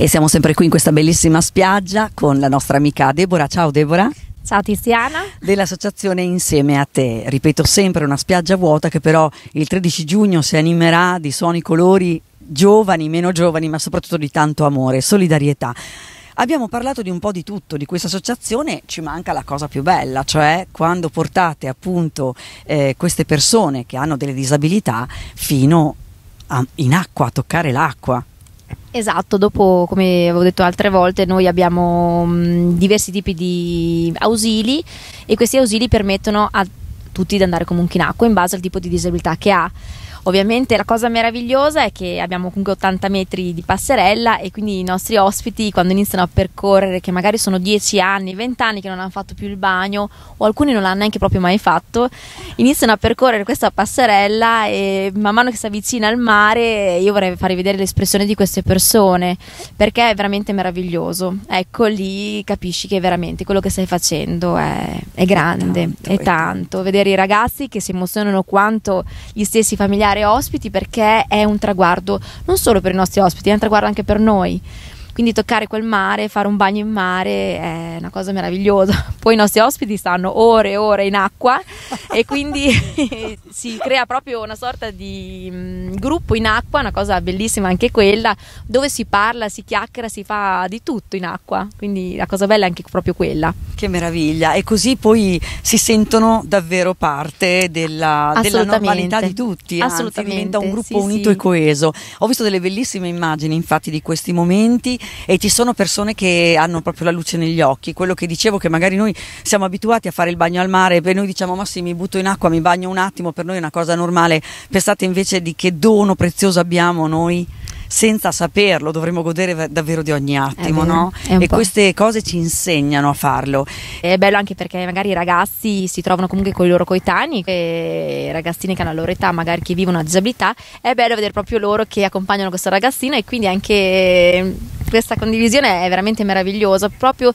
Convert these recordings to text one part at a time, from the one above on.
e siamo sempre qui in questa bellissima spiaggia con la nostra amica Debora. Ciao Debora. Ciao Tiziana. Dell'associazione Insieme a te. Ripeto sempre una spiaggia vuota che però il 13 giugno si animerà di suoni, colori, giovani, meno giovani, ma soprattutto di tanto amore, solidarietà. Abbiamo parlato di un po' di tutto di questa associazione, ci manca la cosa più bella, cioè quando portate appunto eh, queste persone che hanno delle disabilità fino a, in acqua, a toccare l'acqua. Esatto, dopo come avevo detto altre volte noi abbiamo mh, mm, diversi tipi di ausili e questi ausili permettono a tutti di andare comunque in acqua in base al tipo di disabilità che ha. Ovviamente la cosa meravigliosa è che abbiamo comunque 80 metri di passerella e quindi i nostri ospiti quando iniziano a percorrere, che magari sono 10 anni, 20 anni che non hanno fatto più il bagno o alcuni non l'hanno neanche proprio mai fatto, iniziano a percorrere questa passerella e man mano che si avvicina al mare io vorrei farvi vedere l'espressione di queste persone perché è veramente meraviglioso. Ecco lì capisci che veramente quello che stai facendo è, è grande, tanto, è tanto. Vedere i ragazzi che si emozionano quanto gli stessi familiari ospiti perché è un traguardo non solo per i nostri ospiti, è un traguardo anche per noi. Quindi toccare quel mare, fare un bagno in mare è una cosa meravigliosa. Poi i nostri ospiti stanno ore e ore in acqua e quindi si crea proprio una sorta di mh, mm, gruppo in acqua, una cosa bellissima anche quella, dove si parla, si chiacchiera, si fa di tutto in acqua. Quindi la cosa bella è anche proprio quella. Che meraviglia! E così poi si sentono davvero parte della, della normalità di tutti. Assolutamente. Anzi, diventa un gruppo sì, unito sì. e coeso. Ho visto delle bellissime immagini, infatti, di questi momenti e ci sono persone che hanno proprio la luce negli occhi. Quello che dicevo che magari noi siamo abituati a fare il bagno al mare e noi diciamo ma sì mi butto in acqua, mi bagno un attimo, per noi è una cosa normale. Pensate invece di che dono prezioso abbiamo noi senza saperlo, dovremmo godere davvero di ogni attimo, vero, no? E po'. queste cose ci insegnano a farlo. È bello anche perché magari i ragazzi si trovano comunque con i loro coetanei, e ragazzini che hanno la loro età, magari che vivono una disabilità, è bello vedere proprio loro che accompagnano questa ragazzina e quindi anche questa condivisione è veramente meravigliosa, proprio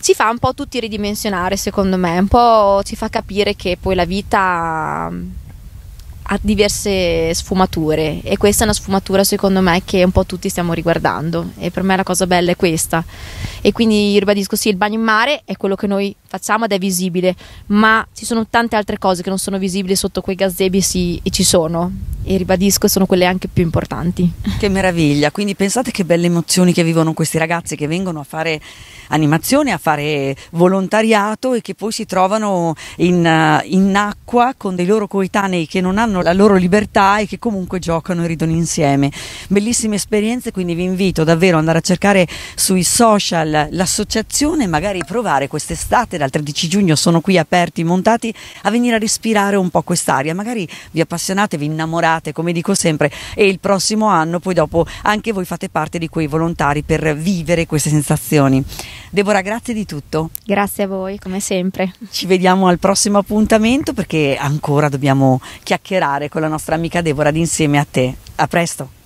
ci fa un po' tutti ridimensionare secondo me, un po' ci fa capire che poi la vita ha diverse sfumature e questa è una sfumatura secondo me che un po' tutti stiamo riguardando e per me la cosa bella è questa e quindi ribadisco sì il bagno in mare è quello che noi facciamo ed è visibile, ma ci sono tante altre cose che non sono visibili sotto quei gazebi sì, e ci sono. E ribadisco, sono quelle anche più importanti. Che meraviglia! Quindi pensate che belle emozioni che vivono questi ragazzi che vengono a fare animazione, a fare volontariato e che poi si trovano in, eh, in acqua con dei loro coetanei che non hanno la loro libertà e che comunque giocano e ridono insieme. Bellissime esperienze, quindi vi invito davvero ad andare a cercare sui social l'associazione e magari provare quest'estate da dal 13 giugno sono qui aperti, montati, a venire a respirare un po' quest'aria. Magari vi appassionate, vi innamorate, come dico sempre, e il prossimo anno poi dopo anche voi fate parte di quei volontari per vivere queste sensazioni. Deborah, grazie di tutto. Grazie a voi, come sempre. Ci vediamo al prossimo appuntamento perché ancora dobbiamo chiacchierare con la nostra amica Deborah insieme a te. A presto.